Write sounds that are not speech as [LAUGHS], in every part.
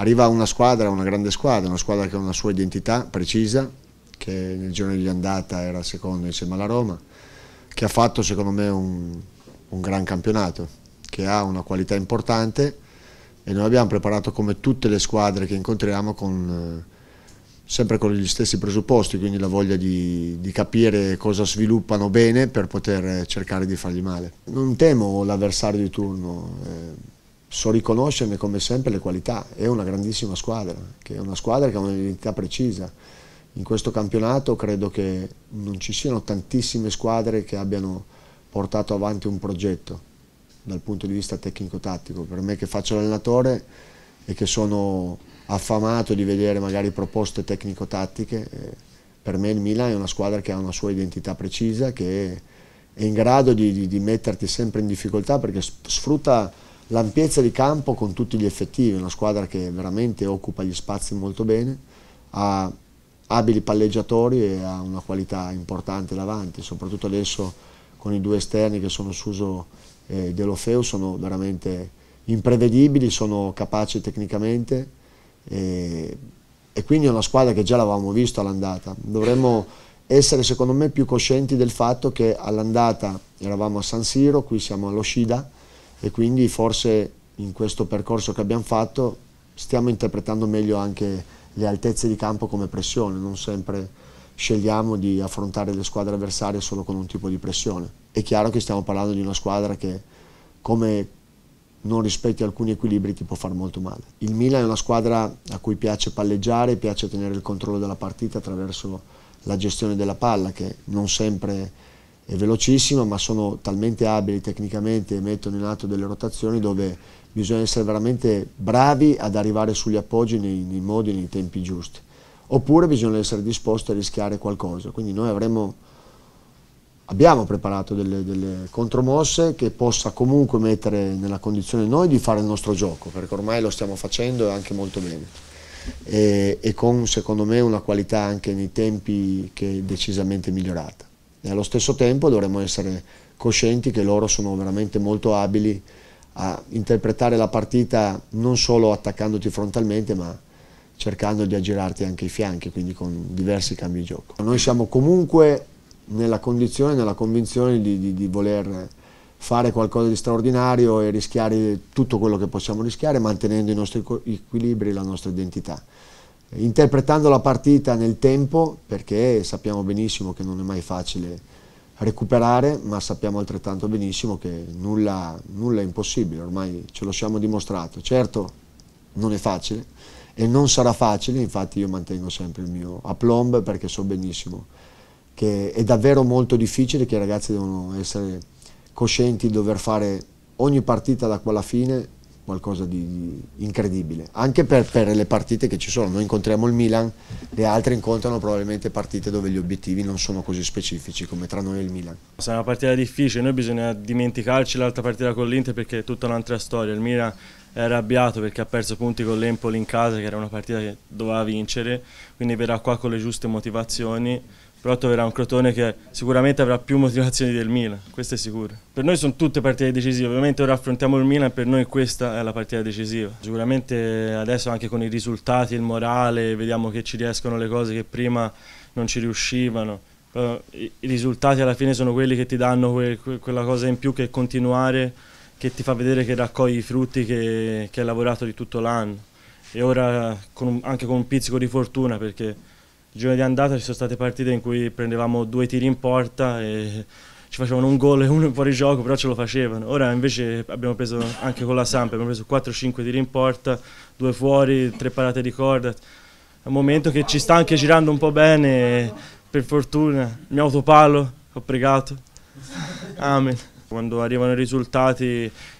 arriva una squadra, una grande squadra, una squadra che ha una sua identità precisa, che nel giorno di andata era secondo insieme alla Roma, che ha fatto secondo me un, un gran campionato, che ha una qualità importante e noi abbiamo preparato come tutte le squadre che incontriamo con, eh, sempre con gli stessi presupposti, quindi la voglia di, di, capire cosa sviluppano bene per poter cercare di fargli male. Non temo l'avversario di turno. Eh so riconoscerne come sempre le qualità, è una grandissima squadra, che è una squadra che ha un'identità precisa. In questo campionato credo che non ci siano tantissime squadre che abbiano portato avanti un progetto dal punto di vista tecnico-tattico. Per me che faccio l'allenatore e che sono affamato di vedere magari proposte tecnico-tattiche, eh, per me il Milan è una squadra che ha una sua identità precisa, che è in grado di, di, di metterti sempre in difficoltà perché sfrutta l'ampiezza di campo con tutti gli effettivi, una squadra che veramente occupa gli spazi molto bene, ha abili palleggiatori e ha una qualità importante davanti, soprattutto adesso con i due esterni che sono Suso e Delofeu sono veramente imprevedibili, sono capaci tecnicamente e, e quindi è una squadra che già l'avevamo vista all'andata. Dovremmo essere secondo me più coscienti del fatto che all'andata eravamo a San Siro, qui siamo allo Shida, e quindi forse in questo percorso che abbiamo fatto stiamo interpretando meglio anche le altezze di campo come pressione, non sempre scegliamo di affrontare le squadre avversarie solo con un tipo di pressione. È chiaro che stiamo parlando di una squadra che come non rispetti alcuni equilibri ti può far molto male. Il Milan è una squadra a cui piace palleggiare, piace tenere il controllo della partita attraverso la gestione della palla che non sempre è velocissimo, ma sono talmente abili tecnicamente e mettono in atto delle rotazioni dove bisogna essere veramente bravi ad arrivare sugli appoggi nei, nei modi e nei tempi giusti. Oppure bisogna essere disposti a rischiare qualcosa. Quindi noi avremo, abbiamo preparato delle, delle contromosse che possa comunque mettere nella condizione noi di fare il nostro gioco, perché ormai lo stiamo facendo e anche molto bene. E, e con secondo me una qualità anche nei tempi che è decisamente migliorata. E allo stesso tempo dovremmo essere coscienti che loro sono veramente molto abili a interpretare la partita non solo attaccandoti frontalmente ma cercando di aggirarti anche i fianchi, quindi con diversi cambi di gioco. Noi siamo comunque nella condizione, nella convinzione di, di, di voler fare qualcosa di straordinario e rischiare tutto quello che possiamo rischiare mantenendo i nostri equilibri e la nostra identità interpretando la partita nel tempo, perché sappiamo benissimo che non è mai facile recuperare, ma sappiamo altrettanto benissimo che nulla, nulla è impossibile, ormai ce lo siamo dimostrato. Certo, non è facile e non sarà facile, infatti io mantengo sempre il mio aplomb perché so benissimo che è davvero molto difficile, che i ragazzi devono essere coscienti di dover fare ogni partita da quella fine qualcosa di incredibile, anche per, per, le partite che ci sono, noi incontriamo il Milan, le altre incontrano probabilmente partite dove gli obiettivi non sono così specifici come tra noi e il Milan. Sarà una partita difficile, noi bisogna dimenticarci l'altra partita con l'Inter perché è tutta un'altra storia, il Milan è arrabbiato perché ha perso punti con l'Empoli in casa, che era una partita che doveva vincere, quindi verrà qua con le giuste motivazioni, però troverà un Crotone che sicuramente avrà più motivazioni del Milan, questo è sicuro. Per noi sono tutte partite decisive, ovviamente ora affrontiamo il Milan, per noi questa è la partita decisiva. Sicuramente adesso anche con i risultati, il morale, vediamo che ci riescono le cose che prima non ci riuscivano. I risultati alla fine sono quelli che ti danno quella cosa in più che continuare che ti fa vedere che raccogli i frutti che, che hai lavorato di tutto l'anno e ora con, anche con un pizzico di fortuna perché il giorno di andata ci sono state partite in cui prendevamo due tiri in porta e ci facevano un gol e uno [LAUGHS] fuori gioco, però ce lo facevano. Ora invece abbiamo preso anche con la Sampa, abbiamo preso 4-5 tiri in porta, due fuori, tre parate di corda. È un momento che ci sta anche girando un po' bene, per fortuna. il mio autopalo, ho pregato. Amen. Quando arrivano i risultati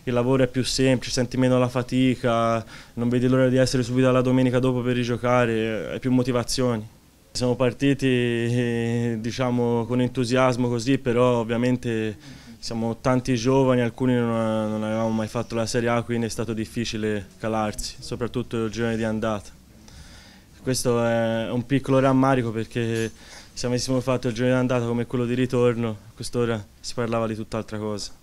il lavoro è più semplice, senti meno la fatica, non vedi l'ora di essere subito la domenica dopo per rigiocare, hai più motivazioni. Siamo partiti [LAUGHS] diciamo, con entusiasmo così, però ovviamente siamo tanti giovani, alcuni non, avevamo mai fatto la Serie A, quindi è stato difficile calarsi, soprattutto il giorno di andata. Questo è un piccolo rammarico perché se avessimo fatto il giorno d'andata come quello di ritorno, a quest'ora si parlava di tutt'altra cosa.